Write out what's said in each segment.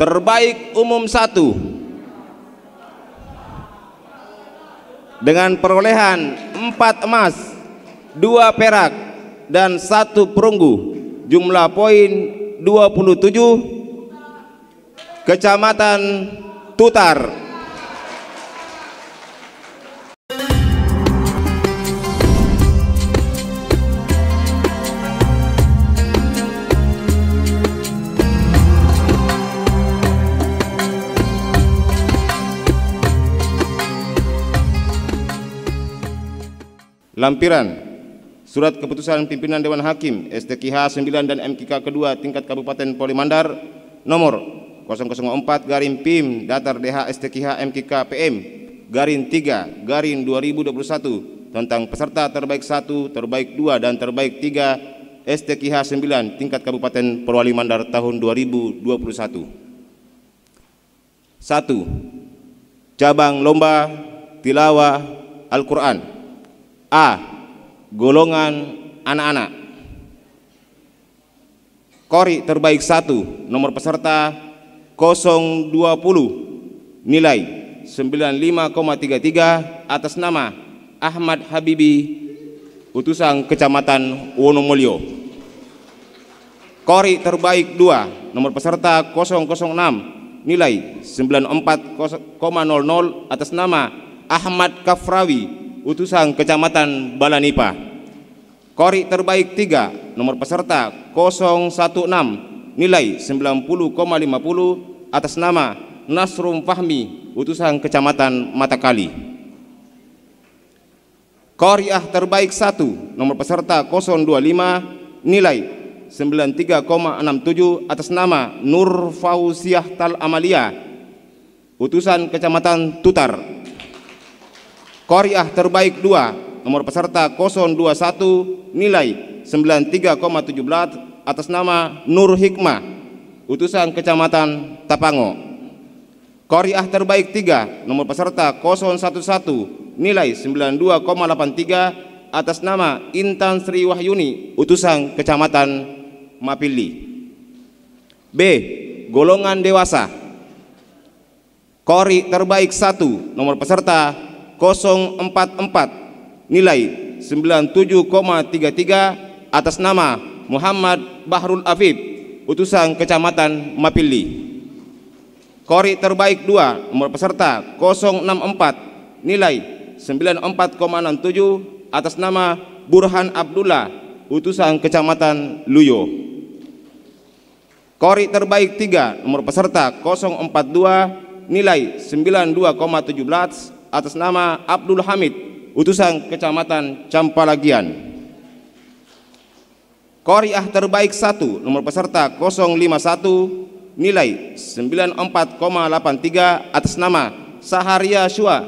terbaik umum satu dengan perolehan empat emas dua perak dan satu perunggu jumlah poin 27 Kecamatan Tutar Lampiran, Surat Keputusan Pimpinan Dewan Hakim STKH 9 dan MKK kedua tingkat Kabupaten Polimandar nomor 004 garing PIM datar DH STKH MKK PM garing 3 garing 2021 tentang peserta terbaik 1, terbaik 2 dan terbaik 3 STKH 9 tingkat Kabupaten Mandar tahun 2021. 1. Cabang lomba tilawah Al-Qur'an A. Golongan anak-anak. Kori terbaik satu, nomor peserta 020, nilai 95,33 atas nama Ahmad Habibi, utusan Kecamatan Wonomulyo. Kori terbaik dua, nomor peserta 006, nilai 94,00 atas nama Ahmad Kafrawi, Utusan Kecamatan Balanipa. Kori terbaik 3, nomor peserta 016, nilai 90,50 atas nama Nasrum Fahmi, utusan Kecamatan Matakali. Koryah terbaik 1, nomor peserta 025, nilai 93,67 atas nama Nur Fauziah Tal Amalia, utusan Kecamatan Tutar, Koriah terbaik 2, nomor peserta 021, nilai 93,17 atas nama Nur Hikmah, utusan Kecamatan Tapango. Koriah terbaik 3, nomor peserta 011, nilai 92,83 atas nama Intan Sri Wahyuni, utusan Kecamatan Mapili. B. Golongan dewasa. Kori terbaik 1, nomor peserta 044 nilai 97,33 atas nama Muhammad Bahrul Afif utusan Kecamatan Mapili. Kori terbaik 2 nomor peserta 064 nilai 94,67 atas nama Burhan Abdullah utusan Kecamatan Luyo. Kori terbaik 3 nomor peserta 042 nilai 92,17 atas nama Abdul Hamid, utusan Kecamatan Campalagian. Koriah terbaik satu, nomor peserta 051, nilai 94,83 atas nama Saharia Shua,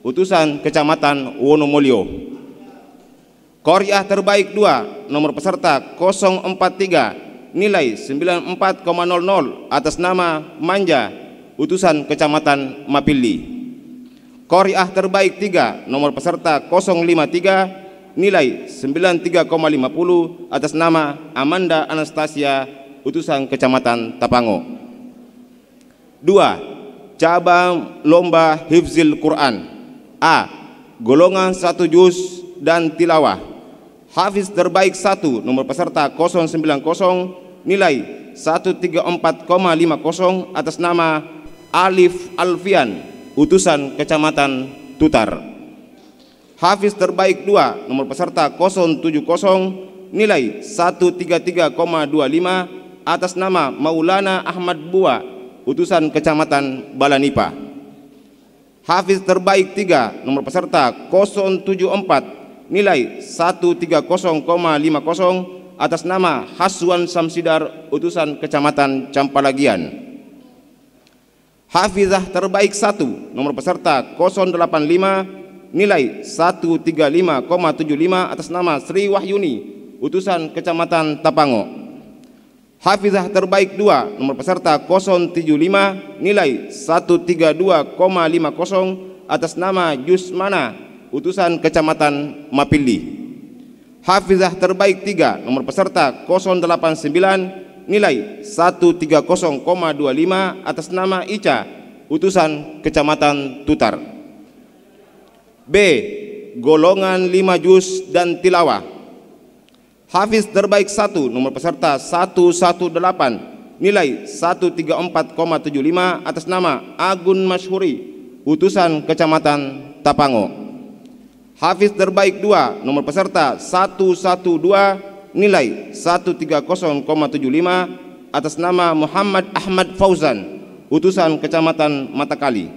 utusan Kecamatan Wonomulyo. Koriah terbaik dua, nomor peserta 043, nilai 94,00 atas nama Manja, utusan Kecamatan Mapili. Koriah terbaik 3, nomor peserta 053, nilai 93,50 atas nama Amanda Anastasia, utusan Kecamatan Tapango. 2. Cabang Lomba Hifzil Quran. A. Golongan 1 juz dan tilawah. Hafiz terbaik 1, nomor peserta 090, nilai 134,50 atas nama Alif Alfian utusan Kecamatan Tutar. Hafiz terbaik 2, nomor peserta 070, nilai 133,25 atas nama Maulana Ahmad Bua, utusan Kecamatan Balanipa. Hafiz terbaik 3, nomor peserta 074, nilai 130,50 atas nama Haswan Samsidar, utusan Kecamatan Campalagian. Hafizah terbaik satu nomor peserta 085, nilai 135,75 atas nama Sri Wahyuni, utusan Kecamatan Tapango. Hafizah terbaik dua nomor peserta 075, nilai 132,50 atas nama Yusmana, utusan Kecamatan Mapili. Hafizah terbaik tiga nomor peserta 089, nilai 130,25 atas nama Ica, utusan Kecamatan Tutar. B. Golongan 5 jus dan tilawah. Hafiz terbaik 1, nomor peserta 118, nilai 134,75 atas nama Agun Mashuri, utusan Kecamatan Tapango. Hafiz terbaik 2, nomor peserta 112, nilai 130,75 atas nama Muhammad Ahmad Fauzan, utusan Kecamatan Matakali.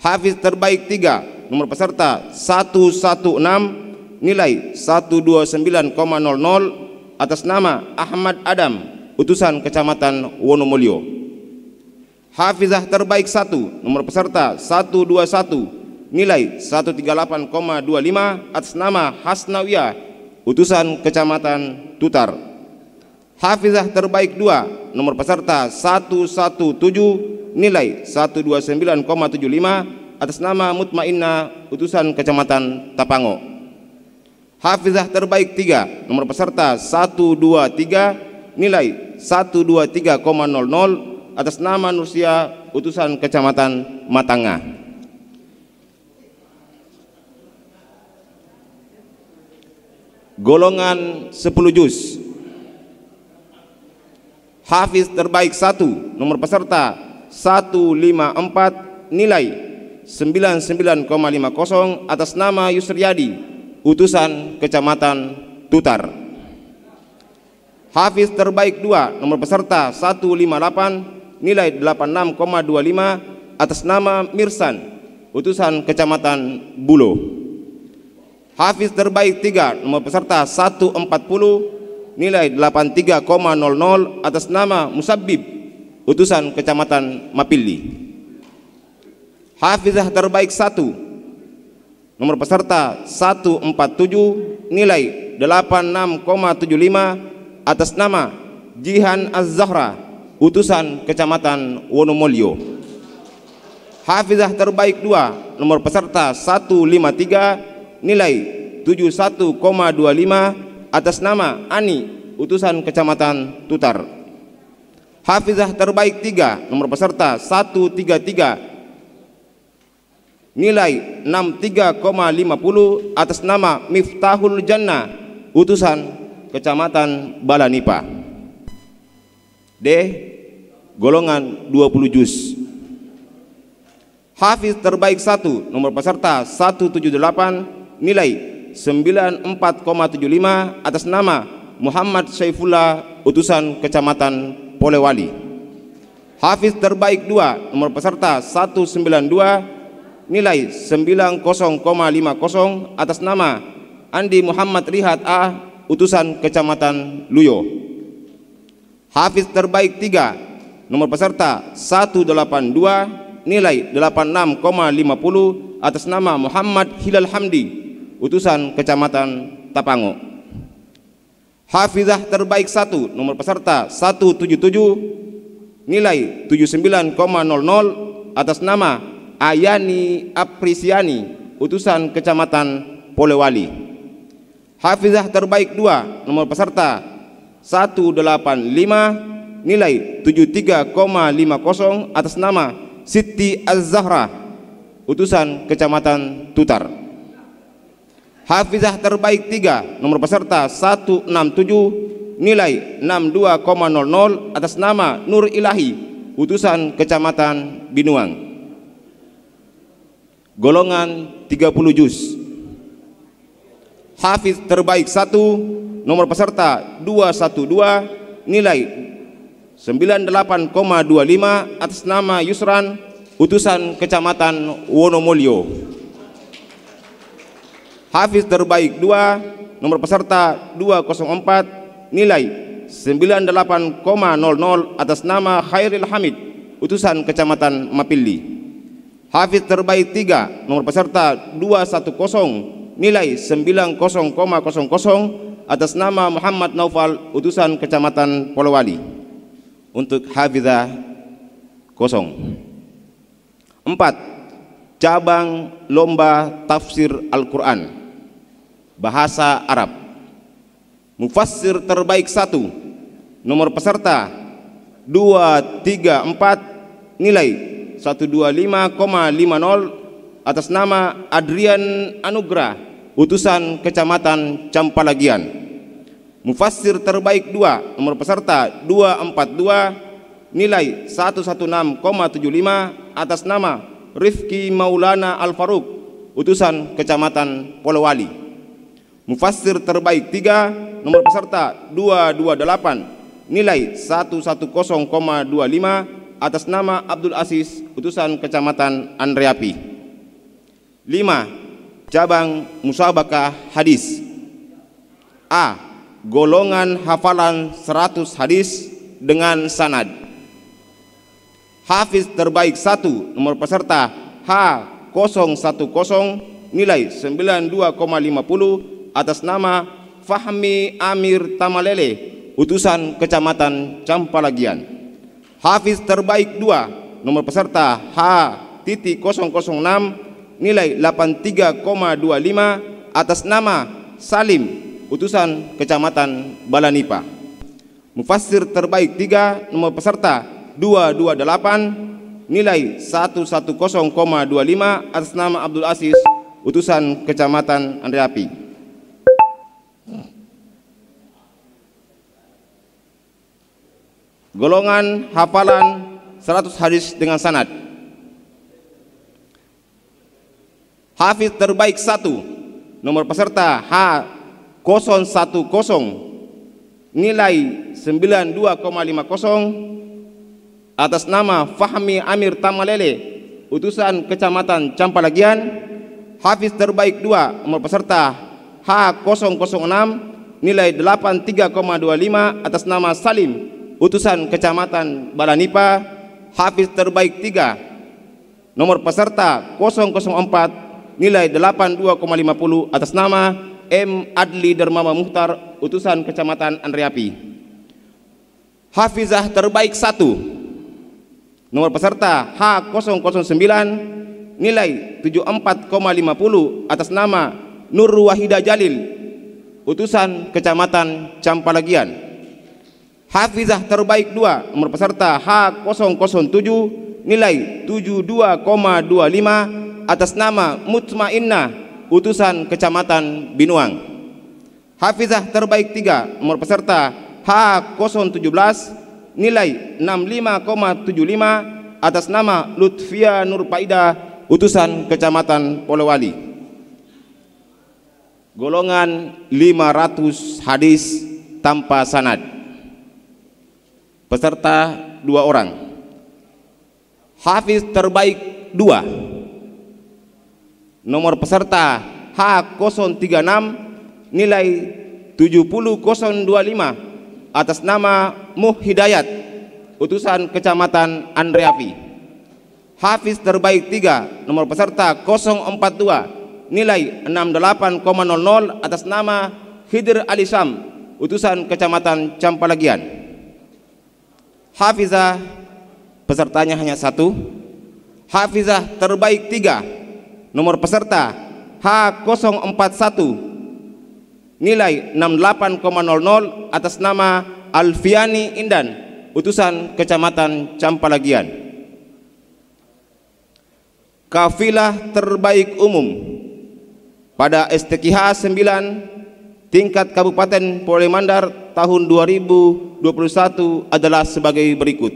Hafiz terbaik 3, nomor peserta 116, nilai 129,00 atas nama Ahmad Adam, utusan Kecamatan Wonomulyo. Hafizah terbaik 1, nomor peserta 121, nilai 138,25 atas nama Hasnawiyah utusan Kecamatan Tutar. Hafizah terbaik 2, nomor peserta 117, nilai 129,75 atas nama Mutmainna utusan Kecamatan Tapango. Hafizah terbaik 3, nomor peserta 123, nilai 123,00 atas nama Nursia utusan Kecamatan Matanga. golongan 10 juz Hafiz terbaik satu nomor peserta 154 nilai 99,50 atas nama Yusriyadi utusan kecamatan Tutar Hafiz terbaik dua nomor peserta 158 nilai 86,25 atas nama Mirsan utusan kecamatan Buloh Hafiz terbaik 3, nomor peserta 140, nilai 83,00 atas nama Musabib, utusan Kecamatan Mapili. Hafizah terbaik 1, nomor peserta 147, nilai 86,75 atas nama Jihan Az-Zahra, utusan Kecamatan Wonomulyo. Hafizah terbaik 2, nomor peserta 153, nilai 71,25 atas nama Ani, utusan Kecamatan Tutar. Hafizah terbaik 3, nomor peserta 133. Nilai 63,50 atas nama Miftahul Jannah, utusan Kecamatan Balanipa. D. Golongan 20 juz. Hafiz terbaik 1, nomor peserta 178 nilai 94,75 atas nama Muhammad Saifullah utusan Kecamatan Polewali. Hafiz terbaik 2 nomor peserta 192 nilai 90,50 atas nama Andi Muhammad Rihat A utusan Kecamatan Luyo. Hafiz terbaik 3 nomor peserta 182 nilai 86,50 atas nama Muhammad Hilal Hamdi utusan Kecamatan Tapango. Hafizah terbaik satu, nomor peserta 177, nilai 79,00 atas nama Ayani Aprisiani, utusan Kecamatan Polewali. Hafizah terbaik dua, nomor peserta 185, nilai 73,50 atas nama Siti Az-Zahra, utusan Kecamatan Tutar. Hafizah terbaik 3, nomor peserta 167, nilai 62,00 atas nama Nur Ilahi, utusan Kecamatan Binuang. Golongan 30 juz. Hafiz terbaik 1, nomor peserta 212, nilai 98,25 atas nama Yusran, utusan Kecamatan Wonomulyo. Hafiz terbaik 2, nomor peserta 204, nilai 98,00 atas nama Khairil Hamid, utusan Kecamatan Mapilli. Hafiz terbaik 3, nomor peserta 210, nilai 90,00 atas nama Muhammad Naufal, utusan Kecamatan Polowali. Untuk Hafizah kosong. 4. Cabang Lomba Tafsir Al-Quran bahasa Arab. Mufassir terbaik satu, nomor peserta 234 nilai 125,50 atas nama Adrian Anugrah, utusan Kecamatan Campalagian. Mufassir terbaik dua, nomor peserta 242 nilai 116,75 atas nama Rifki Maulana Al Faruq, utusan Kecamatan Polowali. Mufassir terbaik 3, nomor peserta 228, nilai 110,25 atas nama Abdul Aziz, utusan Kecamatan Andreapi. 5. Cabang Musabakah Hadis A. Golongan hafalan 100 hadis dengan sanad. Hafiz terbaik 1, nomor peserta H010, nilai 92,50 atas nama Fahmi Amir Tamalele, utusan Kecamatan Campalagian. Hafiz terbaik dua, nomor peserta H.006, nilai 83,25 atas nama Salim, utusan Kecamatan Balanipa. Mufassir terbaik tiga, nomor peserta 228, nilai 110,25 atas nama Abdul Aziz, utusan Kecamatan Andreapi. golongan hafalan 100 hadis dengan sanad. Hafiz terbaik satu, nomor peserta H010, nilai 92,50 atas nama Fahmi Amir Tamalele, utusan Kecamatan Campalagian, Hafiz terbaik 2, nomor peserta H006, nilai 83,25 atas nama Salim utusan Kecamatan Balanipa, Hafiz terbaik 3, nomor peserta 004, nilai 82,50 atas nama M. Adli Dermama Muhtar, utusan Kecamatan Andriapi Hafizah terbaik 1, nomor peserta H009, nilai 74,50 atas nama Nur Wahida Jalil, utusan Kecamatan Campalagian. Hafizah terbaik 2 nomor peserta H007 nilai 72,25 atas nama Mutmainnah utusan Kecamatan Binuang. Hafizah terbaik 3 nomor peserta H017 nilai 65,75 atas nama Lutfia Nurpaida utusan Kecamatan Polewali. Golongan 500 hadis tanpa sanad peserta dua orang Hafiz terbaik dua nomor peserta H036 nilai 70025 atas nama Muh Hidayat utusan kecamatan Andreapi Hafiz terbaik tiga nomor peserta 042 nilai 68,00 atas nama Hidir Alisam utusan kecamatan Campalagian Hafizah pesertanya hanya satu. Hafizah terbaik tiga. Nomor peserta H041. Nilai 68,00 atas nama Alfiani Indan, utusan Kecamatan Campalagian. Kafilah terbaik umum pada STKH 9 tingkat Kabupaten Polemandar tahun 2000 21 adalah sebagai berikut.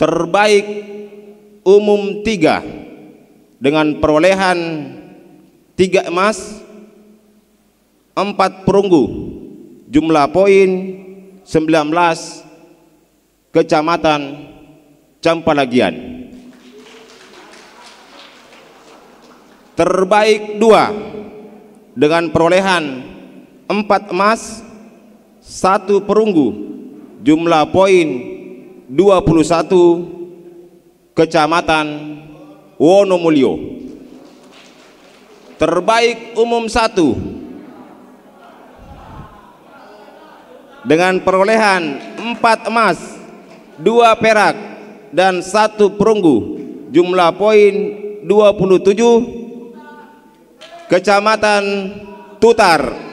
Terbaik umum 3 dengan perolehan 3 emas, 4 perunggu. Jumlah poin 19 Kecamatan Campalagian. Terbaik 2 dengan perolehan 4 emas, satu perunggu jumlah poin 21 kecamatan Wonomulyo terbaik umum satu dengan perolehan empat emas dua perak dan satu perunggu jumlah poin 27 kecamatan Tutar